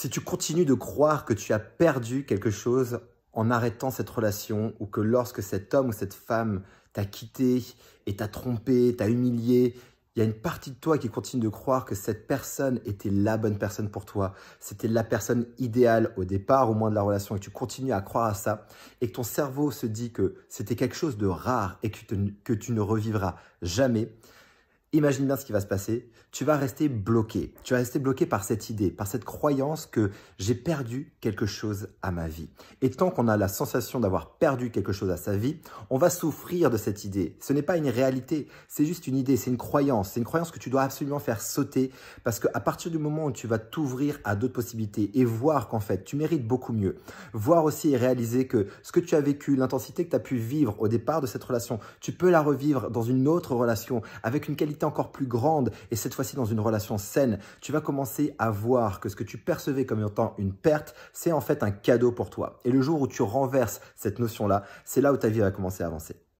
Si tu continues de croire que tu as perdu quelque chose en arrêtant cette relation ou que lorsque cet homme ou cette femme t'a quitté et t'a trompé, t'a humilié, il y a une partie de toi qui continue de croire que cette personne était la bonne personne pour toi. C'était la personne idéale au départ, au moins de la relation, et que tu continues à croire à ça, et que ton cerveau se dit que c'était quelque chose de rare et que, que tu ne revivras jamais. Imagine bien ce qui va se passer. Tu vas rester bloqué. Tu vas rester bloqué par cette idée, par cette croyance que j'ai perdu quelque chose à ma vie. Et tant qu'on a la sensation d'avoir perdu quelque chose à sa vie, on va souffrir de cette idée. Ce n'est pas une réalité, c'est juste une idée, c'est une croyance. C'est une croyance que tu dois absolument faire sauter parce qu'à partir du moment où tu vas t'ouvrir à d'autres possibilités et voir qu'en fait, tu mérites beaucoup mieux, voir aussi et réaliser que ce que tu as vécu, l'intensité que tu as pu vivre au départ de cette relation, tu peux la revivre dans une autre relation avec une qualité encore plus grande et cette fois-ci dans une relation saine, tu vas commencer à voir que ce que tu percevais comme étant une perte, c'est en fait un cadeau pour toi. Et le jour où tu renverses cette notion-là, c'est là où ta vie va commencer à avancer.